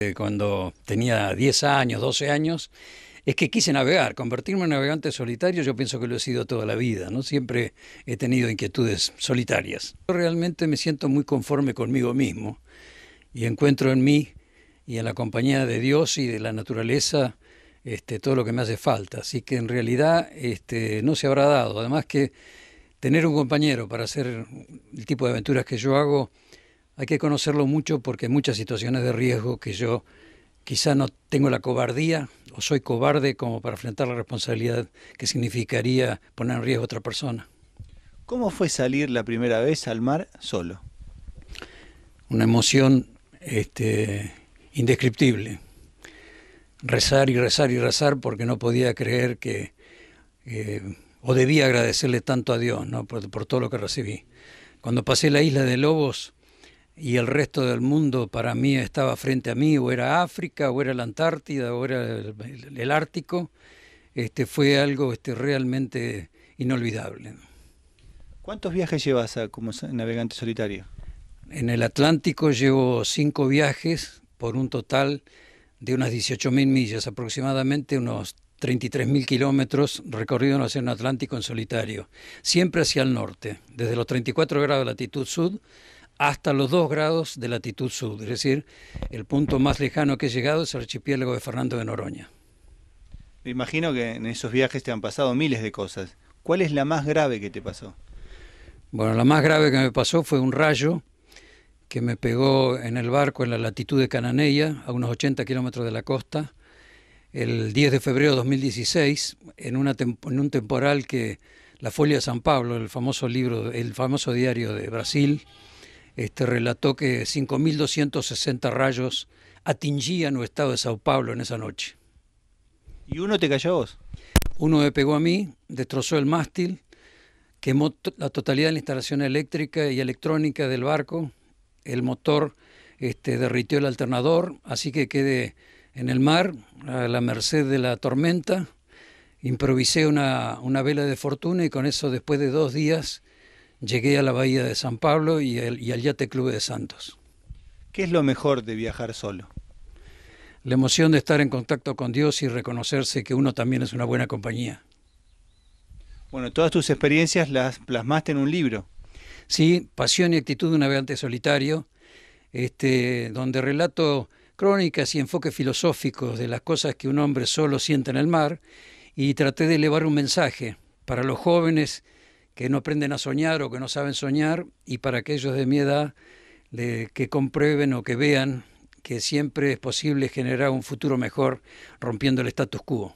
Eh, cuando tenía 10 años, 12 años, es que quise navegar, convertirme en navegante solitario, yo pienso que lo he sido toda la vida, ¿no? Siempre he tenido inquietudes solitarias. Yo realmente me siento muy conforme conmigo mismo y encuentro en mí y en la compañía de Dios y de la naturaleza este, todo lo que me hace falta. Así que en realidad este, no se habrá dado. Además que tener un compañero para hacer el tipo de aventuras que yo hago hay que conocerlo mucho porque hay muchas situaciones de riesgo que yo quizá no tengo la cobardía o soy cobarde como para enfrentar la responsabilidad que significaría poner en riesgo a otra persona. ¿Cómo fue salir la primera vez al mar solo? Una emoción este, indescriptible. Rezar y rezar y rezar porque no podía creer que, eh, o debía agradecerle tanto a Dios ¿no? por todo lo que recibí. Cuando pasé la isla de Lobos, y el resto del mundo para mí estaba frente a mí, o era África, o era la Antártida, o era el, Ártico, este, fue algo este, realmente inolvidable. ¿Cuántos viajes llevas como navegante solitario? En el Atlántico llevo cinco viajes por un total de unas 18.000 millas, aproximadamente unos 33.000 kilómetros recorridos en el Atlántico en solitario, siempre hacia el norte, desde los 34 grados de latitud sur hasta los 2 grados de latitud sur, es decir, el punto más lejano que he llegado es el archipiélago de Fernando de Noroña. Me imagino que en esos viajes te han pasado miles de cosas. ¿Cuál es la más grave que te pasó? Bueno, la más grave que me pasó fue un rayo que me pegó en el barco en la latitud de Cananeya, a unos 80 kilómetros de la costa, el 10 de febrero de 2016, en, en un temporal que la Folia de San Pablo, el famoso libro, el famoso diario de Brasil, este, relató que 5.260 rayos atingían nuestro estado de Sao Paulo en esa noche. ¿Y uno te cayó a vos? Uno me pegó a mí, destrozó el mástil, quemó la totalidad de la instalación eléctrica y electrónica del barco, el motor este, derritió el alternador, así que quedé en el mar, a la merced de la tormenta, improvisé una vela de fortuna y con eso después de dos días llegué a la bahía de San Pablo y, al Yate Club de Santos. ¿Qué es lo mejor de viajar solo? La emoción de estar en contacto con Dios y reconocerse que uno también es una buena compañía. Bueno, todas tus experiencias las plasmaste en un libro. Sí, Pasión y actitud de un navegante solitario, este, donde relato crónicas y enfoques filosóficos de las cosas que un hombre solo siente en el mar y traté de elevar un mensaje para los jóvenes que no aprenden a soñar o que no saben soñar, y para aquellos de mi edad que comprueben o que vean que siempre es posible generar un futuro mejor rompiendo el status quo.